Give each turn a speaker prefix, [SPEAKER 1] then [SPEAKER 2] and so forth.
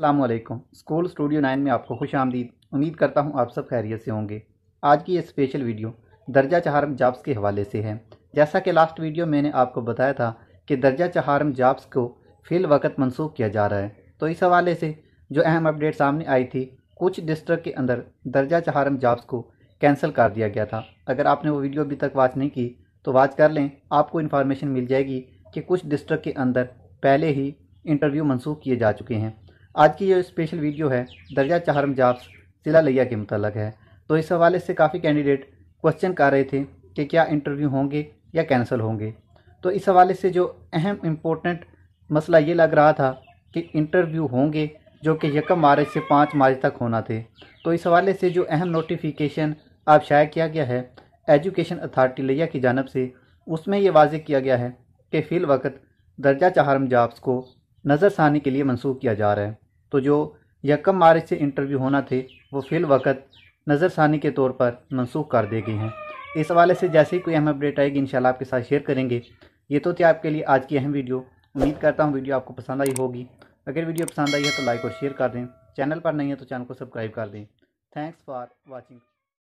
[SPEAKER 1] अल्लाम school studio nine में आपको खुश आमदीद उम्मीद करता हूँ आप सब खैरियत से होंगे आज की ये स्पेशल वीडियो दर्जा चहारम जॉब्स के हवाले से है जैसा कि लास्ट वीडियो मैंने आपको बताया था कि दर्जा चहारम जॉब्स को फिल वक्त मनसूख किया जा रहा है तो इस हवाले से जो अहम अपडेट सामने आई थी कुछ डिस्ट्रिक्ट के अंदर दर्जा चहारम जॉब्स को कैंसिल कर दिया गया था अगर आपने वो वीडियो अभी तक वाच नहीं की तो वाच कर लें आपको इन्फॉर्मेशन मिल जाएगी कि कुछ डिस्ट्रिक्ट के अंदर पहले ही इंटरव्यू मनसूख किए जा चुके हैं आज की जो स्पेशल वीडियो है दर्जा चाहरम जाप्स सिला लिया के मतलब है तो इस हवाले से काफ़ी कैंडिडेट क्वेश्चन कर रहे थे कि क्या इंटरव्यू होंगे या कैंसिल होंगे तो इस हवाले से जो अहम इम्पोर्टेंट मसला ये लग रहा था कि इंटरव्यू होंगे जो कि यकम मार्च से पाँच मार्च तक होना थे तो इस हवाले से जो अहम नोटिफिकेशन अब शाया किया गया है एजुकेशन अथार्टी लिया की जानब से उसमें यह वाज किया गया है कि फिल वक्त दर्जा चाहरम जाप्स को नज़रसानी के लिए मनसूख किया जा रहा है तो जो यकम मार्च से इंटरव्यू होना थे वो फिल वक्त नज़रसानी के तौर पर मनसूख कर दिए गए हैं इस हवाले से जैसे ही कोई अहम अपडेट आएगी इन आपके साथ शेयर करेंगे ये तो थी आपके लिए आज की अहम वीडियो उम्मीद करता हूँ वीडियो आपको पसंद आई होगी अगर वीडियो पसंद आई है तो लाइक और शेयर कर दें चैनल पर नहीं है तो चैनल को सब्सक्राइब कर दें थैंक्स फॉर वॉचिंग